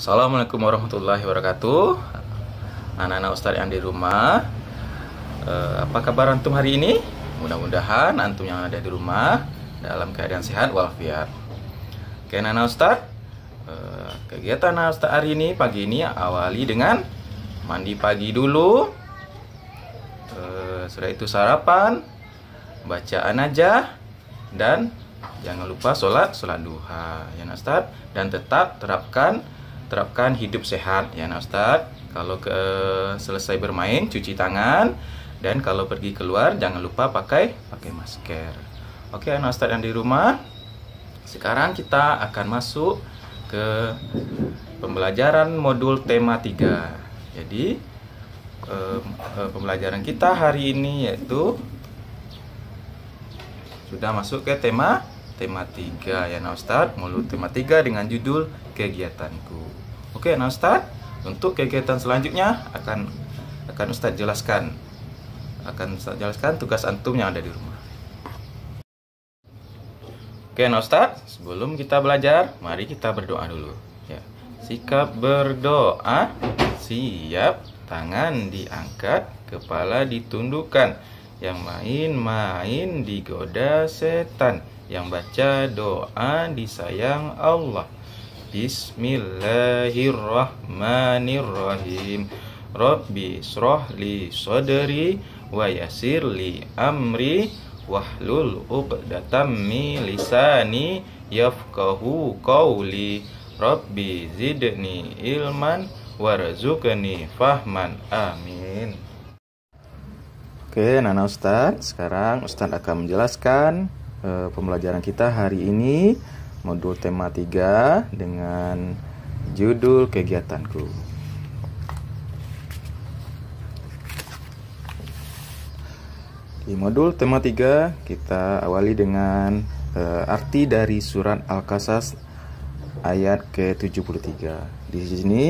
Assalamualaikum warahmatullahi wabarakatuh Anak-anak Ustadz yang di rumah eh, Apa kabar Antum hari ini? Mudah-mudahan Antum yang ada di rumah Dalam keadaan sehat walafiat Oke anak-anak Ustadz eh, Kegiatan anak Ustadz hari ini Pagi ini awali dengan Mandi pagi dulu eh, setelah itu sarapan Bacaan aja Dan jangan lupa sholat sholat duha ya Ustadz dan tetap terapkan terapkan hidup sehat ya nah Ustadz kalau ke selesai bermain cuci tangan dan kalau pergi keluar jangan lupa pakai pakai masker oke anak Ustadz yang di rumah sekarang kita akan masuk ke pembelajaran modul tema 3 jadi eh, pembelajaran kita hari ini yaitu sudah masuk ke tema tema 3 ya nah Ustaz, mulut tema 3 dengan judul kegiatanku. Oke nah Ustaz, untuk kegiatan selanjutnya akan akan Ustaz jelaskan akan Ustaz jelaskan tugas antum yang ada di rumah. Oke, nah Ustaz, sebelum kita belajar, mari kita berdoa dulu. Ya. Sikap berdoa, siap, tangan diangkat, kepala ditundukkan yang main-main digoda setan, yang baca doa disayang Allah. Bismillahirrahmanirrahim. Rabbi sroh li sodri wa yasir li amri wahlul uqdatam mi lisani yafqahu qawli rabbi zidni ilman warzuqni fahman amin Oke, Nana Ustaz. sekarang Ustaz akan menjelaskan e, pembelajaran kita hari ini modul tema 3 dengan judul kegiatanku. Di modul tema 3 kita awali dengan e, arti dari surat Al-Kasas ayat ke-73. Di sini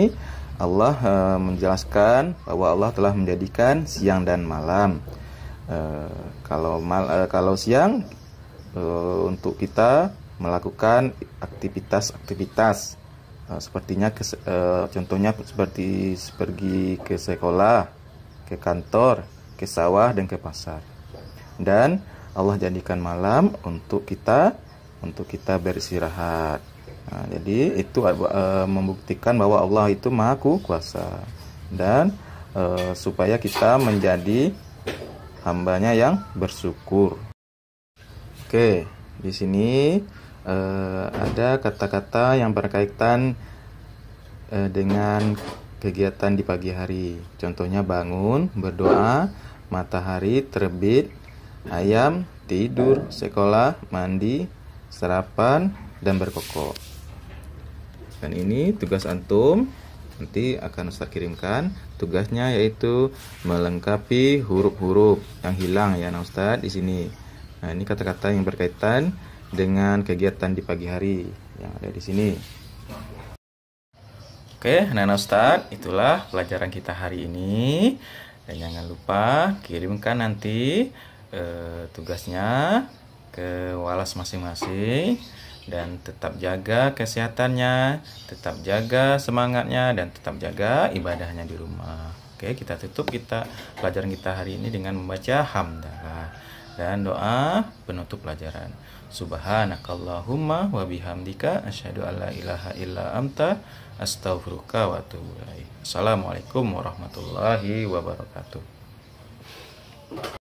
Allah e, menjelaskan bahwa Allah telah menjadikan siang dan malam. E, kalau mal, e, kalau siang e, untuk kita melakukan aktivitas-aktivitas e, sepertinya ke, e, contohnya seperti pergi ke sekolah, ke kantor, ke sawah dan ke pasar. Dan Allah jadikan malam untuk kita untuk kita beristirahat. Nah, jadi itu uh, membuktikan bahwa Allah itu maha kuasa dan uh, supaya kita menjadi hambanya yang bersyukur. Oke, di sini uh, ada kata-kata yang berkaitan uh, dengan kegiatan di pagi hari. Contohnya bangun, berdoa, matahari terbit, ayam tidur, sekolah, mandi, sarapan dan berkokok dan ini tugas antum nanti akan Ustaz kirimkan tugasnya yaitu melengkapi huruf-huruf yang hilang ya nah Ustaz di sini nah ini kata-kata yang berkaitan dengan kegiatan di pagi hari yang ada di sini Oke, nah, nah Ustadz, itulah pelajaran kita hari ini. Dan jangan lupa kirimkan nanti e, tugasnya ke walas masing-masing dan tetap jaga kesehatannya, tetap jaga semangatnya dan tetap jaga ibadahnya di rumah. Oke, kita tutup kita pelajaran kita hari ini dengan membaca hamdalah dan doa penutup pelajaran. Subhanakallahumma wa bihamdika asyhadu alla ilaha illa anta astaghfiruka wa atubu Assalamualaikum warahmatullahi wabarakatuh.